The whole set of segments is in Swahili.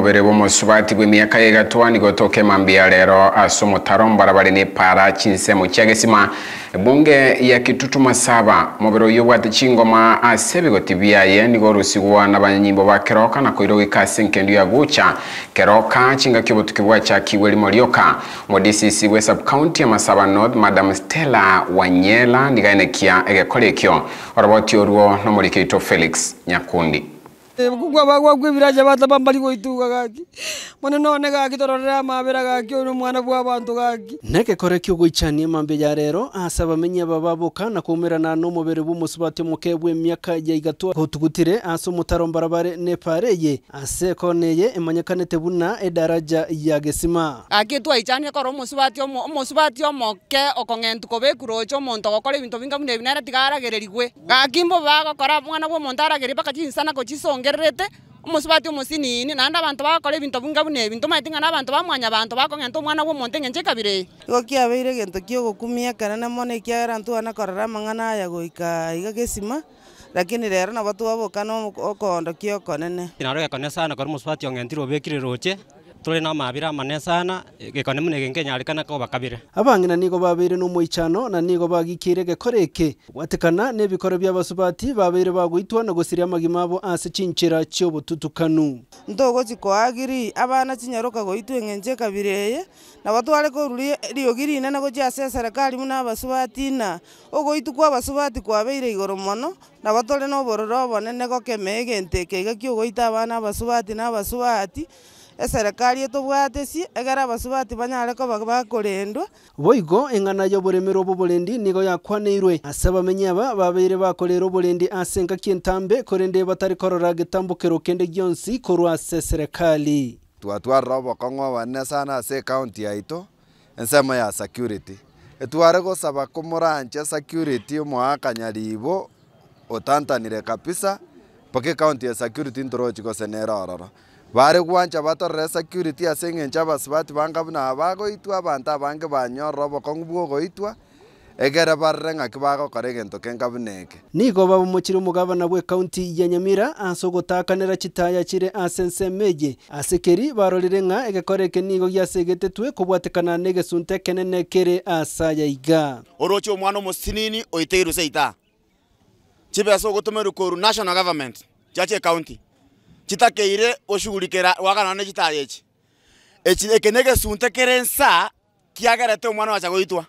mubere b'umusi batibwa emyaka yegatuwa nigotoka emambi mambia lero ase omotaro mbarabare para chinse mochia gesima ebunge ya kitutu masaba mubere oyo bwate chingoma ya ye ni nigo orusigwa na banyimbo ba keroka na koira oika ase enkendo ya gucha keroka chinga kiobotuki cha rimo rioka mo dcc bwa sub county ya masaba north madam stella wanyela kaine kia nigaenekia egekora ekio oroboti oruo nomorikeitwo felix nyakundi gugwa bagwa gwibiraje batabambari goituga gaki mwana none gaki tororera mabera gaki uno mwana bwa bantu gaki neke kore kyo goichanie mambe ya rero asa bamenye bababuka na kumirana no mubere b'umusubati mukebwe myaka ya igatwa gutugutire asa umutaro barabare nepareye ase koneye emanyakanete buna edaraja ya gesima akitwa ichanie koro umusubati omo umusubati omoke okongentu kobekurocho omuntu ogokora ebintu binga bune binaretigarageri gwe gakimbo bagokora mwana bwa omuntu arageri baka chinsana gochisonge bakererirete omosubati omosinini naende abanto bagokora ebinto binga buna ebinto maiting'ana abanto bamwanya abanto bakong'enta omwana bwa omonto eng'encho ekabire igo kiabeire egento kiogokumia kanene mono ekiagera ntwana korora amang'ana aya goika iga gesima lakini rero nabo twabokana okondo kiokonene naro gekone sana kori omosubati ong'entire obekire roche tuli na mavira mane sana gikoni muna gikinyarikana ko bakabire abang'ina nigo babire no muicano na nigo bagikire gekoro eke ne bikoro ebikoro bia abasubati babeire bagoitwa na gosiria amagima abo ase chinchera chia obotutukanu ntogochi koagiri abana itwe ngenje kabireye na batware ko tware koruri na nako gochia ase kali muna basubati na ogo itukwa basubati kwa beire igoro mono na batore no bororo obonene gokemea egento eke iga kia ogoita abana abasubati na basubati eserekari etobwatesi egere abasubati banyare koba bakorendwa boigo eng'ana ya oboremere obo oborendi nigo yakwaneirwe ase abamenyi aba babeire bakorera oborendi ase engaki entambe korende batari korora getambukero kende gionsi korwa ase eserekari twatwarire obokong'o obonene sana ase ekaunti yaito ensemo ya security etware gosaba komoranche security omoakanyariibo otantanire kabisa mpaka ekaunti ya security ntorochi gose nere ororo bari gwanja batorere security ase eng'encho abasibati bangabuna nabo bagoitwa abanto abange banyorora obokong'u bwogoitwa egere barere ng'aki bagokora egento kengabuna eke nigo babomochire omogabana bwa ekaunti ya nyamira ase ogotakanera chitaya chire ase nsemeye ase keri barorire ng'a egekora eke nigo giasegete twe kobwatekana na egesunto ekenene kere asa yaiga oroche omwana omosinini oiteirwe seita chibesa ogotomerwa koru national government chiache ekaunti chitakeire gushugulikira wakana ne chitayechi echi eke ne gesunte kere nsa kiagerete omwana wacha goitwa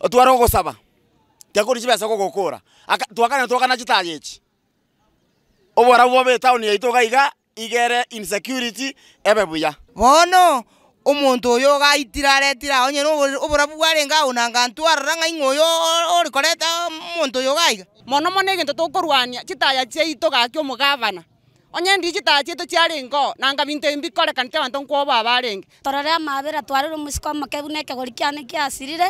otwara gogosaba tiakuri chibesa gogokora twakana twakana chitayechi obwara bwobe town yaito gaiga igere insecurity ebe buya bono omonto oyo gaitira aretira onye no oborabu bwarenga unanga ntwarara ng'a ing'o orikoreta omonto oyo gaiga mono mono egento tokorwania chitaya chaito gaki omogavana onyendi chitara chietu chiarenge nanga bintu imbi korekanite abanto nkwoba barenge torore amabera twarire omusiko amakebu na ekegori kiane kiasirire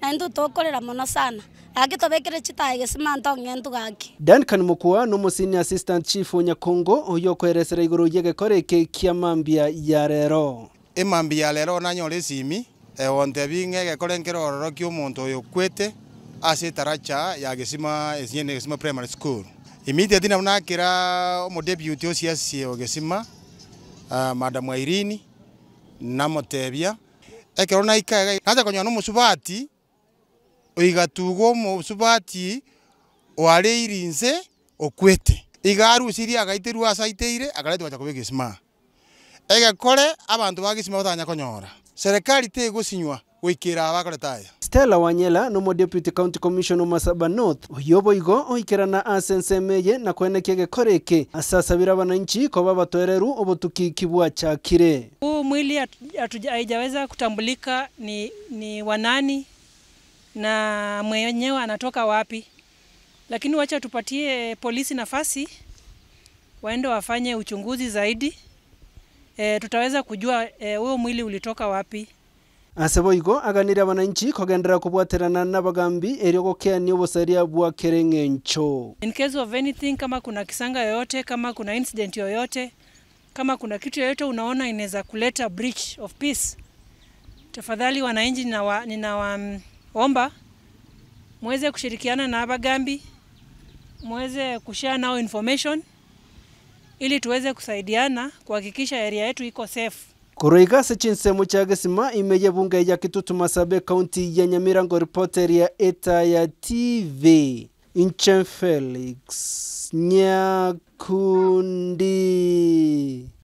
naindu tukorera mono sana agi tobekere chitaya gesimanta ng'endu gaki Duncan Mukua no musini assistant chief onyakongo oyo okoeresera igoro yege kore eke kia mambia ya rero emambia ya rero e wonte esimi eontebi kore egekore nkerororo ki omonto oyo kwete ase etaracha ya gesima esiene gesima primary school immediately na nakira mo deputy ucio acio e gisima uh, ah, madam Irene na motebia ekero na ikaga naja konya no musubati oigatugo subati wale irinze okwete igaru siri agaiteru asaiteire agaretwa cha kubigisima egekore abantu bagisima batanya konyora serikali tegosinywa guikira abakoretayo Stella Wanyela nomo deputy county commissioner Masaba North oyoboigo oikerana ase nsemeye na kweneke gekoreke asasabira wananchi koba batoereru obotuki kibwa chakire huu mwili haijaweza kutambulika ni, ni wanani na mwenyewe anatoka wapi, lakini wacha tupatie polisi nafasi waende wafanye uchunguzi zaidi. E, tutaweza kujua eh, huo e, mwili ulitoka wapi ase boigo aganire abananchi kogendera kubwaterana n'abagambi eriogokeania obosaria bwa kereng'encho in case of anything kama kuna kisanga yoyote kama kuna incident yoyote kama kuna kitu yoyote unaona inaweza kuleta breach of peace tafadhali wananchi ninawaomba ninawa, mm, mweze kushirikiana na abagambi mweze kushare nao information ili tuweze kusaidiana kuhakikisha area yetu iko safe Kuroiga sechinse muchagesima imeje bunge ya Kitutu Masabe kaunti ya Nyamirango. Reporter ya ETA ya TV Inchen Felix Nyakundi.